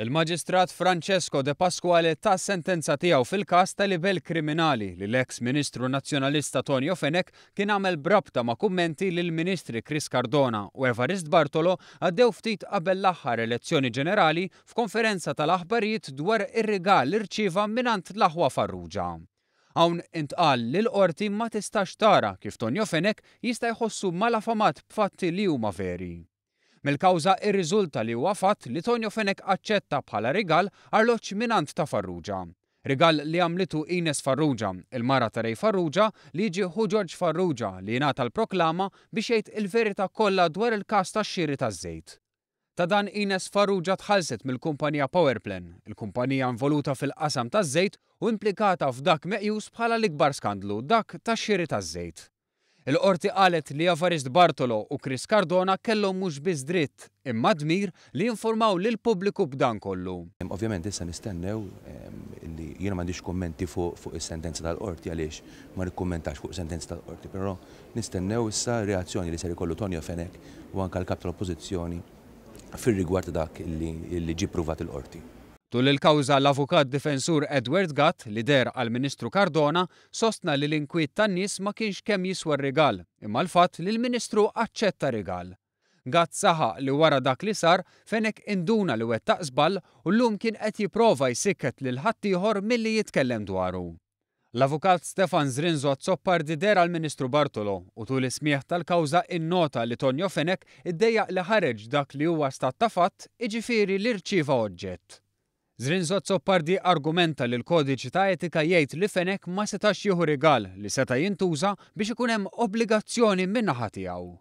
Il-Maġistrat Francesco De Pasquale ta' sentenza tiegħu fil-każ ta' livell kriminali li l-eks Ministru Nazzjonalista Tonio Fenek kien għamel brabta ma' kummenti lil Ministri Chris Cardona u Evarist Bartolo għaddew ftit qabel l-aħħar elezzjoni ġenerali f'konferenza tal-aħbarijiet dwar ir-rigal irċiva minant l-aħwa farruġa hawn intqal li l-qorti ma tistax tara kif Tonjo Fenek jista' jħossu malafamat b'fatti li huma veri. Mill-kawża riżulta li huwa fatt li Tonio Fenek aċċetta bħala rigal arloġġ minant ta' Farrugia. Rigal li għamlitu Ines Farrugia, il-mara ta' Rej Farrugia, li ġi George Farrugia li jingħata l-proklama biex jgħid il-verità kollha dwar il-każ tax-xiri taż-żejt. Ta' dan Ines Farrugia tħallset mill-kumpanija Powerplan, il-kumpanija involuta fil-qasam taż-żejt u implikata f'dak meqjus bħala l-ikbar skandlu, dak tax-xiri taż-żejt. Il-qorti qalet li Javarist Bartolo u Chris Cardona kellhom mhux biss dritt imma dmir li informaw lil pubbliku b'dan kollu. Ovvjament issa nistennew li jiena m'għandix kummenti fuq is-sentenza tal-qorti għaliex ma nikkummentax fuq sentenza tal-qorti, però nistennew issa reazzjoni li ser ikollu Tonio Fenek u anke l-kap tal-Oppożizzjoni fir-rigward dak li ġi pruvat il-qorti. Tul il-kawża l-avukat difensur Edward Gatt, lider għal ministru Cardona, sostna li l-inkwiet tan-nies ma kienx kemm jiswa rigal, imma l-fatt li l-ministru aċċetta rigal. Gatt saħaq li wara dak li sar fenek induna li wet taqsbal u l-lum kien qed jipprova jsikket lil ħaddieħor milli jitkellem dwaru. L-avukat Stefan Zrinzo Zoppar dider għal ministru Bartolo u tul ismieħ tal-kawza innota li Tonjo Fenek iddejjaq li ħareġ dak li huwa stat ta' fatt l-irċiva oġġett. Zrinzot Pardi argumenta li l-kodiċi ta' etika jgħid li Fenek ma setax jieħu rigal li seta' jintuża biex ikun hemm obbligazzjoni min-naħa tiegħu.